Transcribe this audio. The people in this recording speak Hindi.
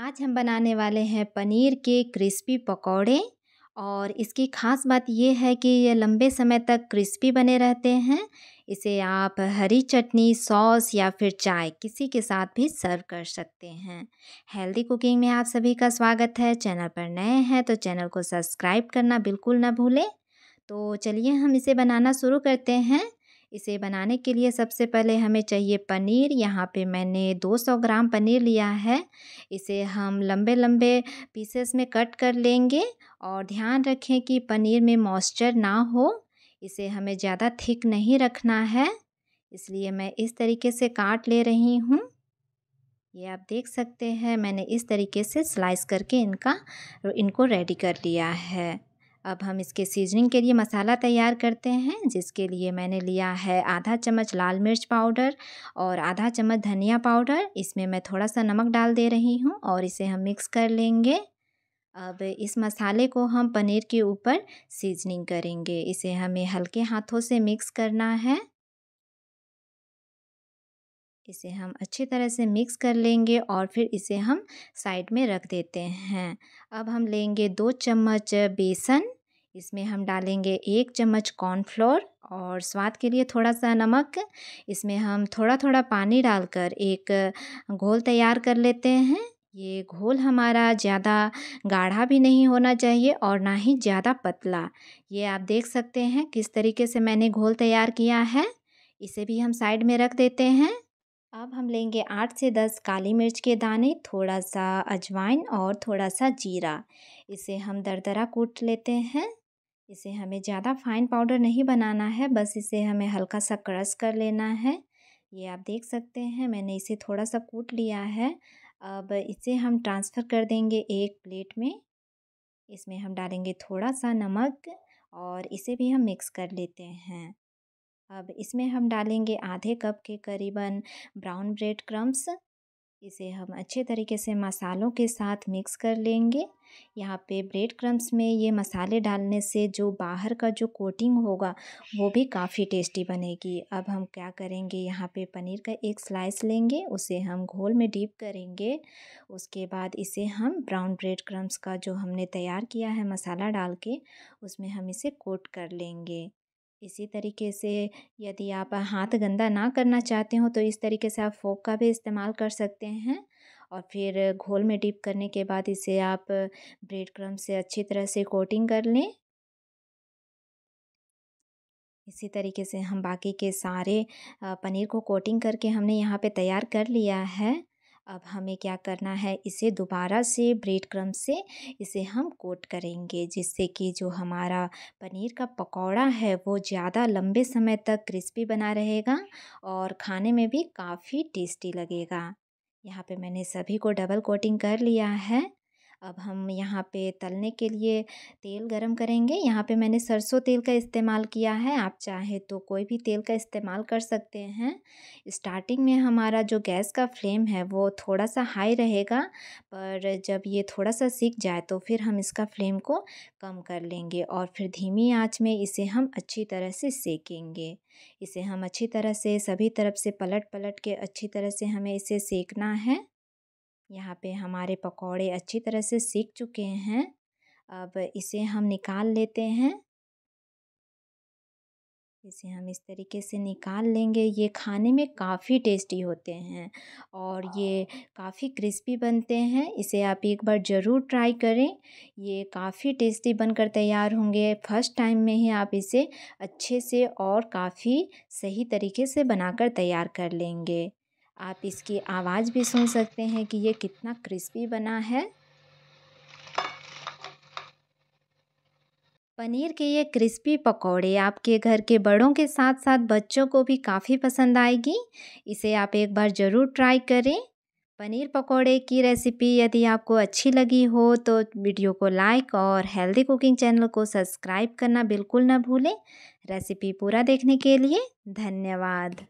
आज हम बनाने वाले हैं पनीर के क्रिस्पी पकौड़े और इसकी ख़ास बात ये है कि ये लंबे समय तक क्रिस्पी बने रहते हैं इसे आप हरी चटनी सॉस या फिर चाय किसी के साथ भी सर्व कर सकते हैं हेल्दी कुकिंग में आप सभी का स्वागत है चैनल पर नए हैं तो चैनल को सब्सक्राइब करना बिल्कुल ना भूलें तो चलिए हम इसे बनाना शुरू करते हैं इसे बनाने के लिए सबसे पहले हमें चाहिए पनीर यहाँ पे मैंने 200 ग्राम पनीर लिया है इसे हम लंबे लंबे पीसेस में कट कर लेंगे और ध्यान रखें कि पनीर में मॉइस्चर ना हो इसे हमें ज़्यादा थिक नहीं रखना है इसलिए मैं इस तरीके से काट ले रही हूँ ये आप देख सकते हैं मैंने इस तरीके से स्लाइस करके इनका इनको रेडी कर लिया है अब हम इसके सीजनिंग के लिए मसाला तैयार करते हैं जिसके लिए मैंने लिया है आधा चम्मच लाल मिर्च पाउडर और आधा चम्मच धनिया पाउडर इसमें मैं थोड़ा सा नमक डाल दे रही हूँ और इसे हम मिक्स कर लेंगे अब इस मसाले को हम पनीर के ऊपर सीजनिंग करेंगे इसे हमें हल्के हाथों से मिक्स करना है इसे हम अच्छी तरह से मिक्स कर लेंगे और फिर इसे हम साइड में रख देते हैं अब हम लेंगे दो चम्मच बेसन इसमें हम डालेंगे एक चम्मच कॉर्नफ्लोर और स्वाद के लिए थोड़ा सा नमक इसमें हम थोड़ा थोड़ा पानी डालकर एक घोल तैयार कर लेते हैं ये घोल हमारा ज़्यादा गाढ़ा भी नहीं होना चाहिए और ना ही ज़्यादा पतला ये आप देख सकते हैं किस तरीके से मैंने घोल तैयार किया है इसे भी हम साइड में रख देते हैं अब हम लेंगे आठ से दस काली मिर्च के दाने थोड़ा सा अजवाइन और थोड़ा सा जीरा इसे हम दरदरा कूट लेते हैं इसे हमें ज़्यादा फाइन पाउडर नहीं बनाना है बस इसे हमें हल्का सा क्रश कर लेना है ये आप देख सकते हैं मैंने इसे थोड़ा सा कूट लिया है अब इसे हम ट्रांसफ़र कर देंगे एक प्लेट में इसमें हम डालेंगे थोड़ा सा नमक और इसे भी हम मिक्स कर लेते हैं अब इसमें हम डालेंगे आधे कप के करीबन ब्राउन ब्रेड क्रम्स इसे हम अच्छे तरीके से मसालों के साथ मिक्स कर लेंगे यहाँ पे ब्रेड क्रम्स में ये मसाले डालने से जो बाहर का जो कोटिंग होगा वो भी काफ़ी टेस्टी बनेगी अब हम क्या करेंगे यहाँ पे पनीर का एक स्लाइस लेंगे उसे हम घोल में डीप करेंगे उसके बाद इसे हम ब्राउन ब्रेड क्रम्स का जो हमने तैयार किया है मसाला डाल के उसमें हम इसे कोट कर लेंगे इसी तरीके से यदि आप हाथ गंदा ना करना चाहते हों तो इस तरीके से आप फ़ोक का भी इस्तेमाल कर सकते हैं और फिर घोल में डिप करने के बाद इसे आप ब्रेड क्रम से अच्छी तरह से कोटिंग कर लें इसी तरीके से हम बाकी के सारे पनीर को कोटिंग करके हमने यहाँ पे तैयार कर लिया है अब हमें क्या करना है इसे दोबारा से ब्रेड क्रम से इसे हम कोट करेंगे जिससे कि जो हमारा पनीर का पकौड़ा है वो ज़्यादा लंबे समय तक क्रिस्पी बना रहेगा और खाने में भी काफ़ी टेस्टी लगेगा यहाँ पे मैंने सभी को डबल कोटिंग कर लिया है अब हम यहाँ पे तलने के लिए तेल गरम करेंगे यहाँ पे मैंने सरसों तेल का इस्तेमाल किया है आप चाहे तो कोई भी तेल का इस्तेमाल कर सकते हैं स्टार्टिंग में हमारा जो गैस का फ्लेम है वो थोड़ा सा हाई रहेगा पर जब ये थोड़ा सा सीख जाए तो फिर हम इसका फ्लेम को कम कर लेंगे और फिर धीमी आँच में इसे हम अच्छी तरह से सेकेंगे इसे हम अच्छी तरह से सभी तरफ से पलट पलट के अच्छी तरह से हमें इसे सेकना है यहाँ पे हमारे पकौड़े अच्छी तरह से सीख चुके हैं अब इसे हम निकाल लेते हैं इसे हम इस तरीके से निकाल लेंगे ये खाने में काफ़ी टेस्टी होते हैं और ये काफ़ी क्रिस्पी बनते हैं इसे आप एक बार ज़रूर ट्राई करें ये काफ़ी टेस्टी बनकर तैयार होंगे फर्स्ट टाइम में ही आप इसे अच्छे से और काफ़ी सही तरीके से बनाकर तैयार कर लेंगे आप इसकी आवाज़ भी सुन सकते हैं कि ये कितना क्रिस्पी बना है पनीर के ये क्रिस्पी पकौड़े आपके घर के बड़ों के साथ साथ बच्चों को भी काफ़ी पसंद आएगी इसे आप एक बार ज़रूर ट्राई करें पनीर पकौड़े की रेसिपी यदि आपको अच्छी लगी हो तो वीडियो को लाइक और हेल्दी कुकिंग चैनल को सब्सक्राइब करना बिल्कुल ना भूलें रेसिपी पूरा देखने के लिए धन्यवाद